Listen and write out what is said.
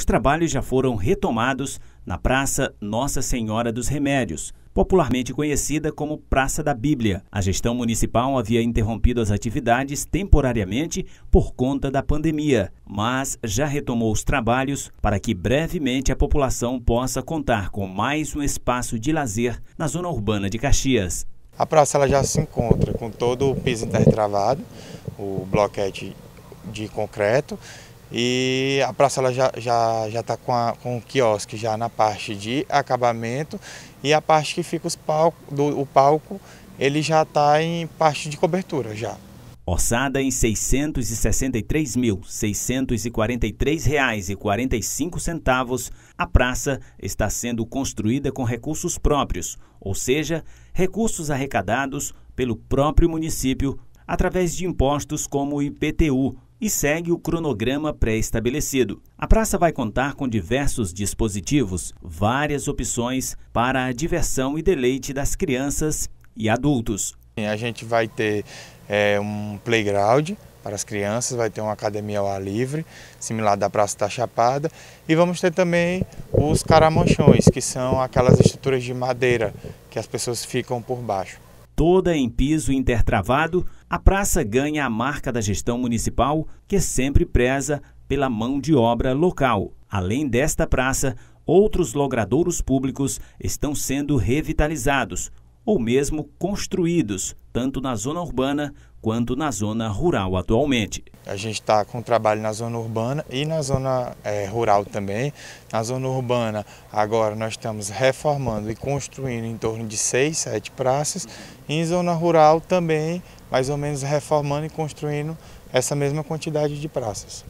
Os trabalhos já foram retomados na Praça Nossa Senhora dos Remédios, popularmente conhecida como Praça da Bíblia. A gestão municipal havia interrompido as atividades temporariamente por conta da pandemia, mas já retomou os trabalhos para que brevemente a população possa contar com mais um espaço de lazer na zona urbana de Caxias. A praça ela já se encontra com todo o piso intertravado, o bloquete de concreto e a praça ela já está já, já tá com, com o quiosque já na parte de acabamento e a parte que fica os palco, do, o palco ele já está em parte de cobertura já. Orçada em R$ 663.643,45, a praça está sendo construída com recursos próprios, ou seja, recursos arrecadados pelo próprio município através de impostos como o IPTU, e segue o cronograma pré-estabelecido. A praça vai contar com diversos dispositivos, várias opções para a diversão e deleite das crianças e adultos. A gente vai ter é, um playground para as crianças, vai ter uma academia ao ar livre, similar da Praça da Chapada, e vamos ter também os caramanchões, que são aquelas estruturas de madeira que as pessoas ficam por baixo. Toda em piso intertravado, a praça ganha a marca da gestão municipal, que sempre preza pela mão de obra local. Além desta praça, outros logradouros públicos estão sendo revitalizados ou mesmo construídos, tanto na zona urbana quanto na zona rural atualmente. A gente está com trabalho na zona urbana e na zona é, rural também. Na zona urbana, agora nós estamos reformando e construindo em torno de seis, sete praças. E em zona rural também, mais ou menos reformando e construindo essa mesma quantidade de praças.